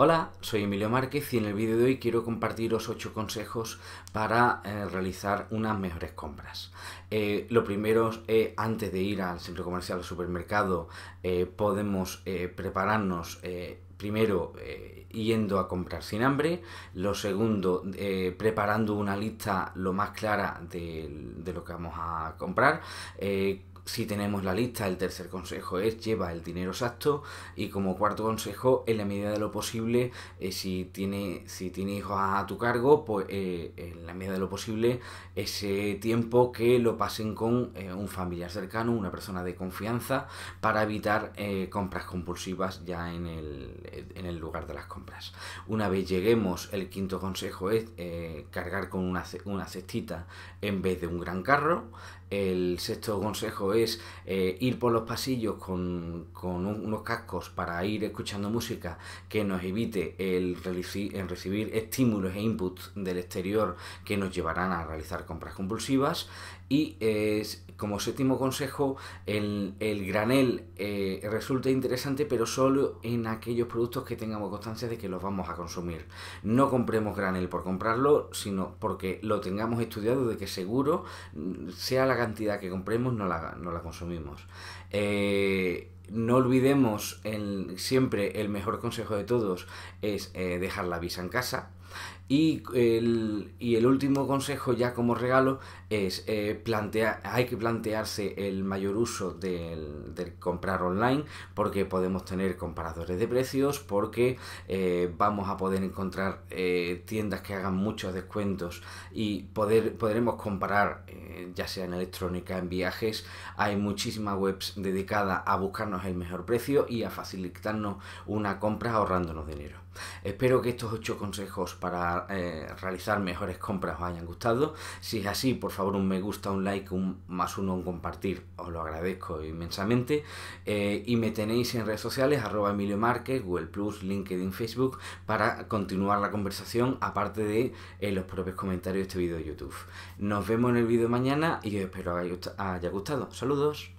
Hola, soy Emilio Márquez y en el vídeo de hoy quiero compartiros 8 consejos para eh, realizar unas mejores compras. Eh, lo primero es, eh, antes de ir al centro comercial o supermercado, podemos prepararnos primero yendo a comprar sin hambre, lo segundo preparando una lista lo más clara de, lo que vamos a comprar, si tenemos la lista, el tercer consejo es lleva el dinero exacto y como cuarto consejo, en la medida de lo posible, eh, si tiene si tiene hijos a, tu cargo, pues eh, en la medida de lo posible ese tiempo que lo pasen con eh, un familiar cercano, una persona de confianza, para evitar compras compulsivas ya en el, lugar de las compras. Una vez lleguemos, el quinto consejo es cargar con una, una cestita en vez de un gran carro. El sexto consejo es eh, ir por los pasillos con, unos cascos para ir escuchando música que nos evite el, en recibir estímulos e inputs del exterior que nos llevarán a realizar compras compulsivas. Y eh, como séptimo consejo, el, granel eh, resulta interesante, pero solo en aquellos productos que tengamos constancia de que los vamos a consumir. No compremos granel por comprarlo, sino porque lo tengamos estudiado de que seguro mm, sea la cantidad que compremos no la, no la consumimos. Eh, no olvidemos el, siempre el mejor consejo de todos es eh, dejar la visa en casa. Y el, y el, último consejo ya como regalo es eh, plantear, hay que plantearse el mayor uso del, comprar online porque podemos tener comparadores de precios, porque eh, vamos a poder encontrar tiendas que hagan muchos descuentos y poder, podremos comparar ya sea en electrónica, en viajes, hay muchísimas webs dedicadas a buscarnos el mejor precio y a facilitarnos una compra ahorrándonos dinero. Espero que estos 8 consejos para eh, realizar mejores compras os hayan gustado. Si es así, por favor un me gusta, un like, un más uno, un compartir. Os lo agradezco inmensamente. Eh, y me tenéis en redes sociales, arroba Emilio Google Plus, LinkedIn, Facebook, para continuar la conversación, aparte de eh, los propios comentarios de este vídeo de YouTube. Nos vemos en el vídeo mañana y espero que haya gustado. Saludos.